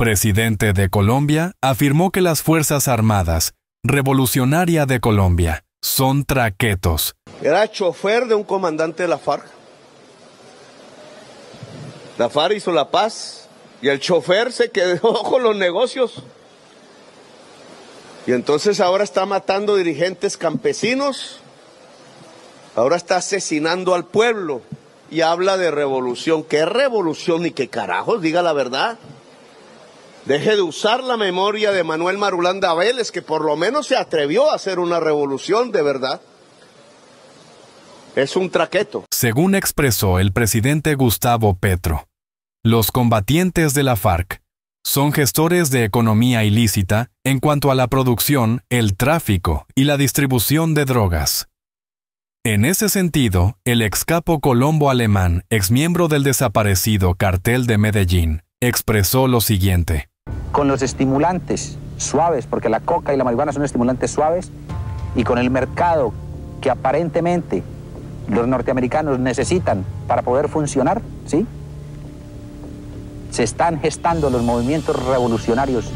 presidente de Colombia, afirmó que las Fuerzas Armadas Revolucionaria de Colombia son traquetos. Era chofer de un comandante de la FARC. La FARC hizo la paz y el chofer se quedó con los negocios. Y entonces ahora está matando dirigentes campesinos, ahora está asesinando al pueblo y habla de revolución. ¿Qué revolución y qué carajos? Diga la verdad. Deje de usar la memoria de Manuel Marulanda Vélez, que por lo menos se atrevió a hacer una revolución de verdad. Es un traqueto. Según expresó el presidente Gustavo Petro, los combatientes de la FARC son gestores de economía ilícita en cuanto a la producción, el tráfico y la distribución de drogas. En ese sentido, el ex capo Colombo Alemán, ex miembro del desaparecido cartel de Medellín, expresó lo siguiente con los estimulantes suaves, porque la coca y la marihuana son estimulantes suaves, y con el mercado que aparentemente los norteamericanos necesitan para poder funcionar, ¿sí? Se están gestando los movimientos revolucionarios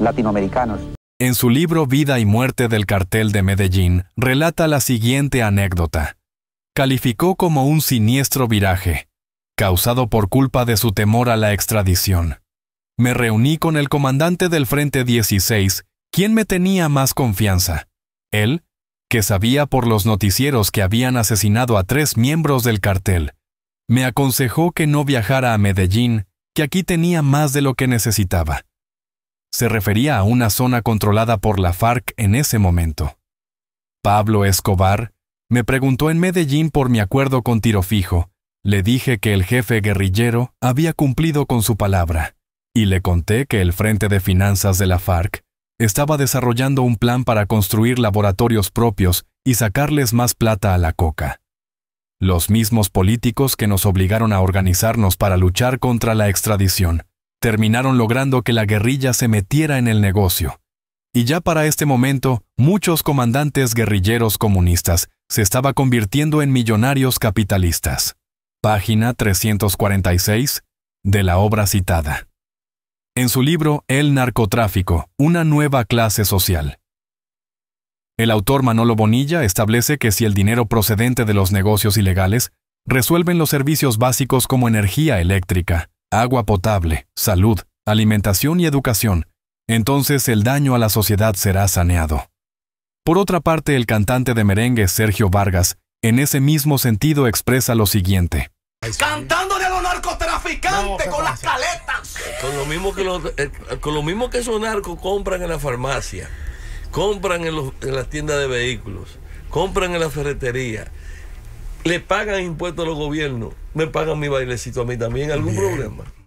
latinoamericanos. En su libro Vida y muerte del cartel de Medellín, relata la siguiente anécdota. Calificó como un siniestro viraje, causado por culpa de su temor a la extradición me reuní con el comandante del Frente 16, quien me tenía más confianza. Él, que sabía por los noticieros que habían asesinado a tres miembros del cartel, me aconsejó que no viajara a Medellín, que aquí tenía más de lo que necesitaba. Se refería a una zona controlada por la FARC en ese momento. Pablo Escobar me preguntó en Medellín por mi acuerdo con tiro fijo. Le dije que el jefe guerrillero había cumplido con su palabra y le conté que el Frente de Finanzas de la FARC estaba desarrollando un plan para construir laboratorios propios y sacarles más plata a la coca. Los mismos políticos que nos obligaron a organizarnos para luchar contra la extradición terminaron logrando que la guerrilla se metiera en el negocio. Y ya para este momento, muchos comandantes guerrilleros comunistas se estaba convirtiendo en millonarios capitalistas. Página 346 de la obra citada en su libro El narcotráfico, una nueva clase social. El autor Manolo Bonilla establece que si el dinero procedente de los negocios ilegales resuelven los servicios básicos como energía eléctrica, agua potable, salud, alimentación y educación, entonces el daño a la sociedad será saneado. Por otra parte, el cantante de merengue Sergio Vargas, en ese mismo sentido, expresa lo siguiente. ¡Cantando de los narcotraficantes con las caletas. Con lo mismo que, eh, con lo mismo que esos narcos compran en la farmacia, compran en, los, las tiendas de vehículos, compran en la ferretería, le pagan impuestos a los gobiernos, me pagan mi bailecito a mí también, ¿algún problema?